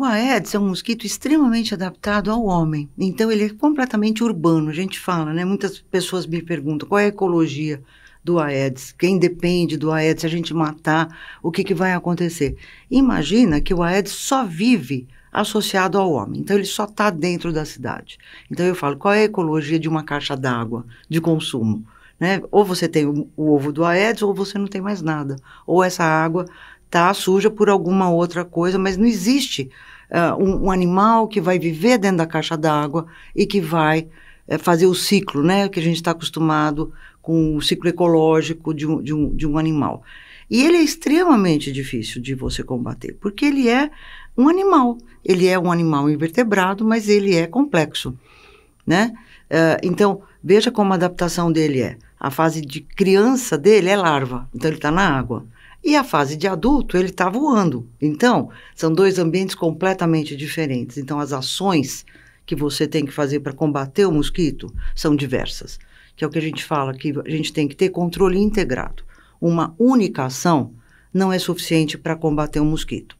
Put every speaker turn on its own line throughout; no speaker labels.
O Aedes é um mosquito extremamente adaptado ao homem, então ele é completamente urbano. A gente fala, né? Muitas pessoas me perguntam qual é a ecologia do Aedes, quem depende do Aedes, se a gente matar, o que, que vai acontecer? Imagina que o Aedes só vive associado ao homem, então ele só está dentro da cidade. Então eu falo, qual é a ecologia de uma caixa d'água de consumo? Né? Ou você tem o, o ovo do Aedes, ou você não tem mais nada. Ou essa água tá suja por alguma outra coisa, mas não existe uh, um, um, animal que vai viver dentro da caixa d'água e que vai eh, fazer o ciclo, né, que a gente está acostumado com o ciclo ecológico de um, de, um, de um animal. E ele é extremamente difícil de você combater, porque ele é um animal. Ele é um animal invertebrado, mas ele é complexo, né? Uh, então, veja como a adaptação dele é. A fase de criança dele é larva, então ele está na água. E a fase de adulto, ele está voando. Então, são dois ambientes completamente diferentes. Então, as ações que você tem que fazer para combater o mosquito são diversas. Que é o que a gente fala, que a gente tem que ter controle integrado. Uma única ação não é suficiente para combater o mosquito.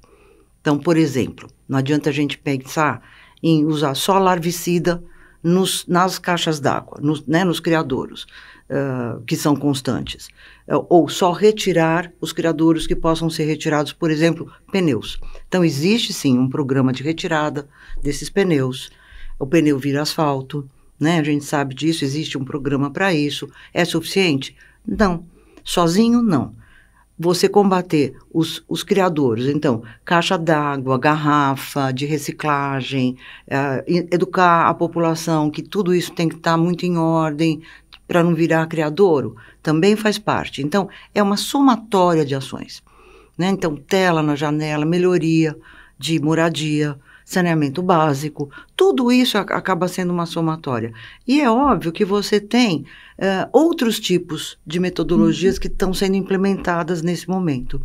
Então, por exemplo, não adianta a gente pensar em usar só larvicida nos, nas caixas d'água, nos, né, nos criadouros, uh, que são constantes. Uh, ou só retirar os criadouros que possam ser retirados, por exemplo, pneus. Então, existe sim um programa de retirada desses pneus. O pneu vira asfalto, né? a gente sabe disso, existe um programa para isso. É suficiente? Não. Sozinho, não você combater os, os criadores. Então, caixa d'água, garrafa de reciclagem, eh, educar a população que tudo isso tem que estar tá muito em ordem para não virar criadouro, também faz parte. Então, é uma somatória de ações. Né? Então, tela na janela, melhoria de moradia, saneamento básico, tudo isso acaba sendo uma somatória. E é óbvio que você tem uh, outros tipos de metodologias uhum. que estão sendo implementadas nesse momento.